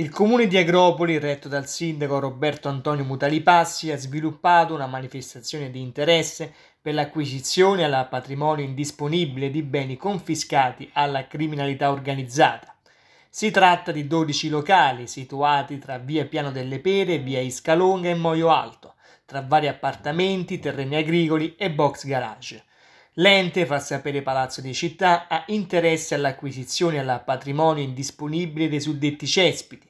Il comune di Agropoli, retto dal sindaco Roberto Antonio Mutalipassi, ha sviluppato una manifestazione di interesse per l'acquisizione alla patrimonio indisponibile di beni confiscati alla criminalità organizzata. Si tratta di 12 locali situati tra via Piano delle Pere, via Iscalonga e Moio Alto, tra vari appartamenti, terreni agricoli e box garage. L'ente, fa sapere Palazzo di Città, ha interesse all'acquisizione al patrimonio indisponibile dei suddetti cespiti,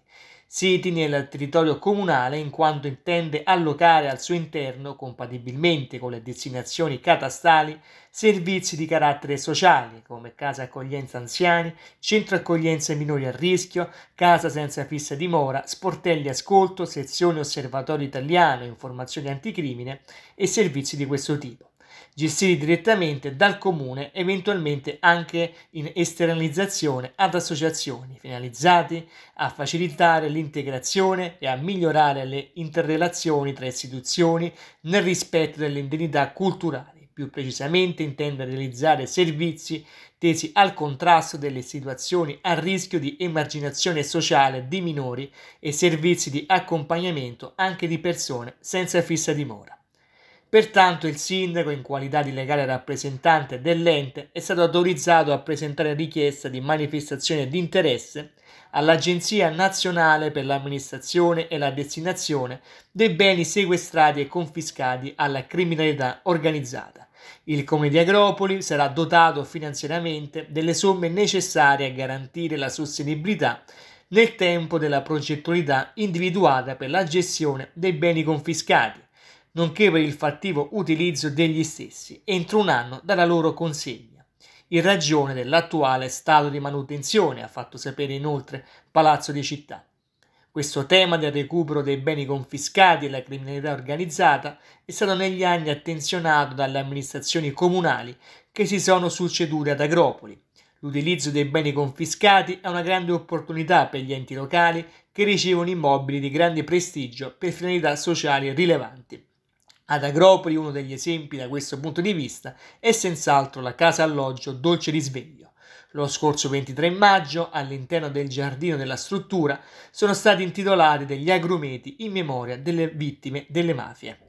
siti nel territorio comunale in quanto intende allocare al suo interno, compatibilmente con le destinazioni catastali, servizi di carattere sociale come casa accoglienza anziani, centro accoglienza minori a rischio, casa senza fissa dimora, sportelli ascolto, sezione osservatorio italiano, informazioni anticrimine e servizi di questo tipo gestiti direttamente dal comune, eventualmente anche in esternalizzazione ad associazioni, finalizzati a facilitare l'integrazione e a migliorare le interrelazioni tra istituzioni nel rispetto delle identità culturali. Più precisamente intende realizzare servizi tesi al contrasto delle situazioni a rischio di emarginazione sociale di minori e servizi di accompagnamento anche di persone senza fissa dimora. Pertanto il sindaco, in qualità di legale rappresentante dell'ente, è stato autorizzato a presentare richiesta di manifestazione di interesse all'Agenzia nazionale per l'amministrazione e la destinazione dei beni sequestrati e confiscati alla criminalità organizzata. Il comune di Agropoli sarà dotato finanziariamente delle somme necessarie a garantire la sostenibilità nel tempo della progettualità individuata per la gestione dei beni confiscati nonché per il fattivo utilizzo degli stessi entro un anno dalla loro consegna, in ragione dell'attuale stato di manutenzione, ha fatto sapere inoltre Palazzo di Città. Questo tema del recupero dei beni confiscati e la criminalità organizzata è stato negli anni attenzionato dalle amministrazioni comunali che si sono succedute ad Agropoli. L'utilizzo dei beni confiscati è una grande opportunità per gli enti locali che ricevono immobili di grande prestigio per finalità sociali rilevanti. Ad Agropoli uno degli esempi da questo punto di vista è senz'altro la casa alloggio Dolce Risveglio. Lo scorso 23 maggio, all'interno del giardino della struttura, sono stati intitolati degli agrumeti in memoria delle vittime delle mafie.